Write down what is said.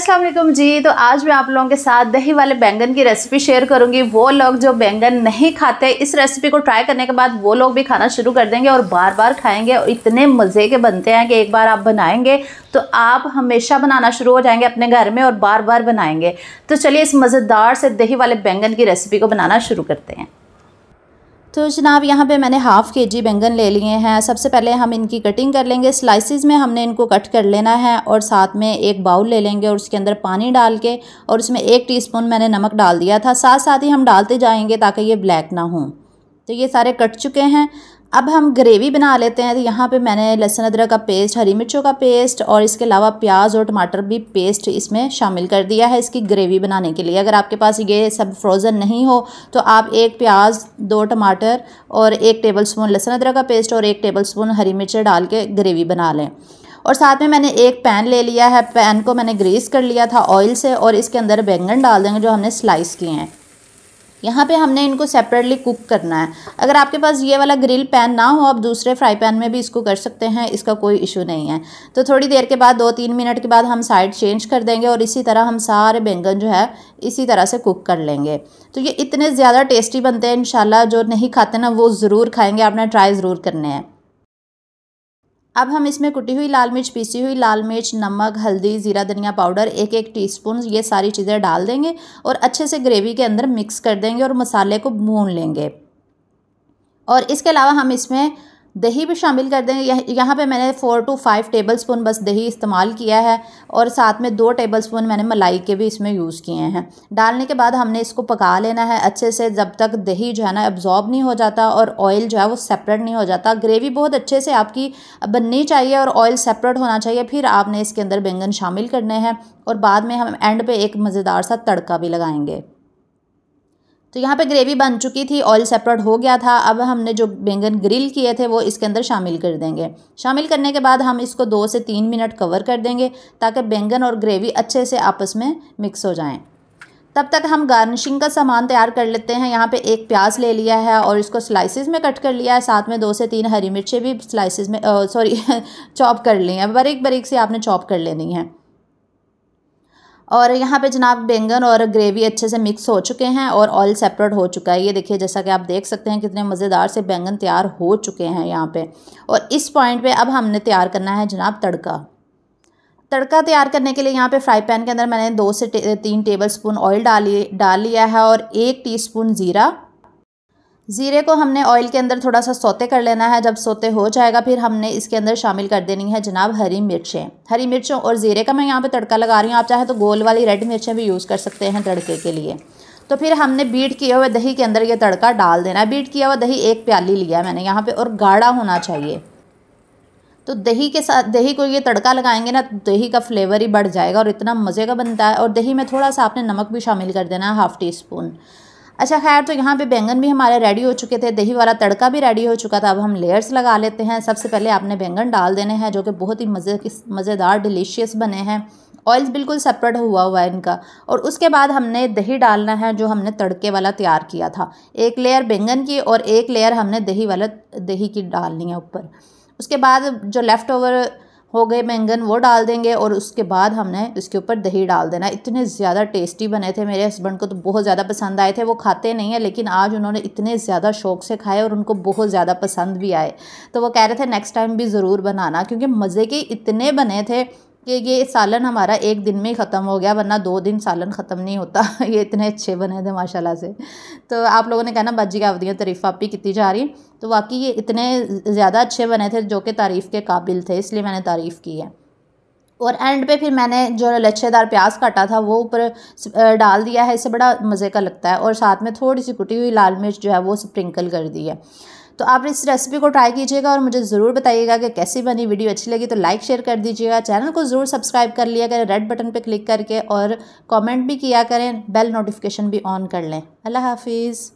अस्सलाम वालेकुम जी तो आज मैं आप लोगों के साथ दही वाले बैंगन की रेसिपी शेयर करूंगी वो लोग जो बैंगन नहीं खाते इस रेसिपी को ट्राई करने के बाद वो लोग भी खाना शुरू कर देंगे और बार बार खाएंगे और इतने मज़े के बनते हैं कि एक बार आप बनाएंगे तो आप हमेशा बनाना शुरू हो जाएंगे अपने घर में और बार बार बनाएंगे तो चलिए इस मज़ेदार से दही वाले बैंगन की रेसिपी को बनाना शुरू करते हैं तो जनाब यहाँ पे मैंने हाफ़ के जी बैंगन ले लिए हैं सबसे पहले हम इनकी कटिंग कर लेंगे स्लाइसिस में हमने इनको कट कर लेना है और साथ में एक बाउल ले लेंगे और उसके अंदर पानी डाल के और उसमें एक टीस्पून मैंने नमक डाल दिया था साथ साथ ही हम डालते जाएंगे ताकि ये ब्लैक ना हों तो ये सारे कट चुके हैं अब हम ग्रेवी बना लेते हैं तो यहाँ पे मैंने लहसुन अदरक का पेस्ट हरी मिर्चों का पेस्ट और इसके अलावा प्याज और टमाटर भी पेस्ट इसमें शामिल कर दिया है इसकी ग्रेवी बनाने के लिए अगर आपके पास ये सब फ्रोज़न नहीं हो तो आप एक प्याज दो टमाटर और एक टेबल स्पून लहसुन अदरक का पेस्ट और एक टेबल स्पून हरी मिर्च डाल के ग्रेवी बना लें और साथ में मैंने एक पैन ले लिया है पैन को मैंने ग्रीस कर लिया था ऑयल से और इसके अंदर बैंगन डाल देंगे जो हमने स्लाइस किए हैं यहाँ पे हमने इनको सेपरेटली कुक करना है अगर आपके पास ये वाला ग्रिल पैन ना हो आप दूसरे फ्राई पैन में भी इसको कर सकते हैं इसका कोई इशू नहीं है तो थोड़ी देर के बाद दो तीन मिनट के बाद हम साइड चेंज कर देंगे और इसी तरह हम सारे बैंगन जो है इसी तरह से कुक कर लेंगे तो ये इतने ज़्यादा टेस्टी बनते हैं इन जो नहीं खाते ना वो ज़रूर खाएँगे आपने ट्राई ज़रूर करने हैं अब हम इसमें कुटी हुई लाल मिर्च पीसी हुई लाल मिर्च नमक हल्दी ज़ीरा धनिया पाउडर एक एक टीस्पून ये सारी चीज़ें डाल देंगे और अच्छे से ग्रेवी के अंदर मिक्स कर देंगे और मसाले को भून लेंगे और इसके अलावा हम इसमें दही भी शामिल कर देंगे यहाँ पे मैंने four two five tablespoon बस दही इस्तेमाल किया है और साथ में दो टेबल स्पून मैंने मलाई के भी इसमें यूज़ किए हैं डालने के बाद हमने इसको पका लेना है अच्छे से जब तक दही जो है ना एब्जॉर्ब नहीं हो जाता और ऑयल जो है वो सेपरेट नहीं हो जाता ग्रेवी बहुत अच्छे से आपकी बननी चाहिए और ऑयल सेपरेट होना चाहिए फिर आपने इसके अंदर बैंगन शामिल करने हैं और बाद में हम एंड पे एक मज़ेदार सा तड़का भी लगाएंगे तो यहाँ पे ग्रेवी बन चुकी थी ऑयल सेपरेट हो गया था अब हमने जो बैंगन ग्रिल किए थे वो इसके अंदर शामिल कर देंगे शामिल करने के बाद हम इसको दो से तीन मिनट कवर कर देंगे ताकि बैंगन और ग्रेवी अच्छे से आपस में मिक्स हो जाएँ तब तक हम गार्निशिंग का सामान तैयार कर लेते हैं यहाँ पे एक प्याज ले लिया है और इसको स्लाइसिस में कट कर लिया है साथ में दो से तीन हरी मिर्चें भी स्लाइसिस में सॉरी चॉप कर ली हैं बारीक बारीक से आपने चॉप कर लेनी है और यहाँ पे जनाब बैंगन और ग्रेवी अच्छे से मिक्स हो चुके हैं और ऑयल सेपरेट हो चुका है ये देखिए जैसा कि आप देख सकते हैं कितने मज़ेदार से बैंगन तैयार हो चुके हैं यहाँ पे और इस पॉइंट पे अब हमने तैयार करना है जनाब तड़का तड़का तैयार करने के लिए यहाँ पे फ्राई पैन के अंदर मैंने दो से तीन टेबल स्पून ऑयल डाली डाल लिया है और एक टी ज़ीरा ज़ीरे को हमने ऑयल के अंदर थोड़ा सा सोते कर लेना है जब सोते हो जाएगा फिर हमने इसके अंदर शामिल कर देनी है जनाब हरी मिर्चें हरी मिर्चों और ज़ीरे का मैं यहाँ पे तड़का लगा रही हूँ आप चाहे तो गोल वाली रेड मिर्चें भी यूज़ कर सकते हैं तड़के के लिए तो फिर हमने बीट किए हुए दही के अंदर ये तड़का डाल देना है बीट किया हुआ दही एक प्याली लिया मैंने यहाँ पर और गाढ़ा होना चाहिए तो दही के साथ दही को ये तड़का लगाएंगे ना तो दही का फ्लेवर ही बढ़ जाएगा और इतना मज़े का बनता है और दही में थोड़ा सा आपने नमक भी शामिल कर देना है हाफ़ टी स्पून अच्छा खैर तो यहाँ पे बैंगन भी हमारे रेडी हो चुके थे दही वाला तड़का भी रेडी हो चुका था अब हम लेयर्स लगा लेते हैं सबसे पहले आपने बैंगन डाल देने हैं जो कि बहुत ही मज़े मज़ेदार डिलीशियस बने हैं ऑयल्स बिल्कुल सेपरेट हुआ हुआ है इनका और उसके बाद हमने दही डालना है जो हमने तड़के वाला तैयार किया था एक लेयर बैंगन की और एक लेयर हमने दही वाला दही की डालनी है ऊपर उसके बाद जो लेफ़्ट ओवर हो गए बैंगन वो डाल देंगे और उसके बाद हमने इसके ऊपर दही डाल देना इतने ज़्यादा टेस्टी बने थे मेरे हस्बैंड को तो बहुत ज़्यादा पसंद आए थे वो खाते नहीं हैं लेकिन आज उन्होंने इतने ज़्यादा शौक से खाए और उनको बहुत ज़्यादा पसंद भी आए तो वो कह रहे थे नेक्स्ट टाइम भी ज़रूर बनाना क्योंकि मज़े के इतने बने थे कि ये सालन हमारा एक दिन में ही ख़त्म हो गया वरना दो दिन सालन ख़त्म नहीं होता ये इतने अच्छे बने थे माशाल्लाह से तो आप लोगों ने कहना बाजी क्या अवधियाँ तारीफ़ आपकी कितनी जा रही तो वाकई ये इतने ज़्यादा अच्छे बने थे जो कि तारीफ़ के काबिल थे इसलिए मैंने तारीफ़ की है और एंड पे फिर मैंने जो लच्छेदार प्याज काटा था वो ऊपर डाल दिया है इससे बड़ा मज़े का लगता है और साथ में थोड़ी सी कुटी हुई लाल मिर्च जो है वो स्प्रिंकल कर दी है तो आप इस रेसिपी को ट्राई कीजिएगा और मुझे ज़रूर बताइएगा कि कैसी बनी वीडियो अच्छी लगी तो लाइक शेयर कर दीजिएगा चैनल को ज़रूर सब्सक्राइब कर लिया करें रेड बटन पर क्लिक करके और कॉमेंट भी किया करें बेल नोटिफिकेशन भी ऑन कर लें अल्लाह हाफिज़